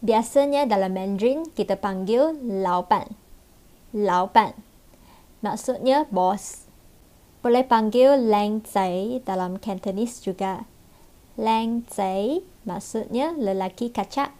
Biasanya dalam Mandarin kita panggil Lao Lao Laoban. Maksudnya bos. Boleh panggil Lang Zai dalam Cantonese juga. Lang Zai maksudnya lelaki kacak.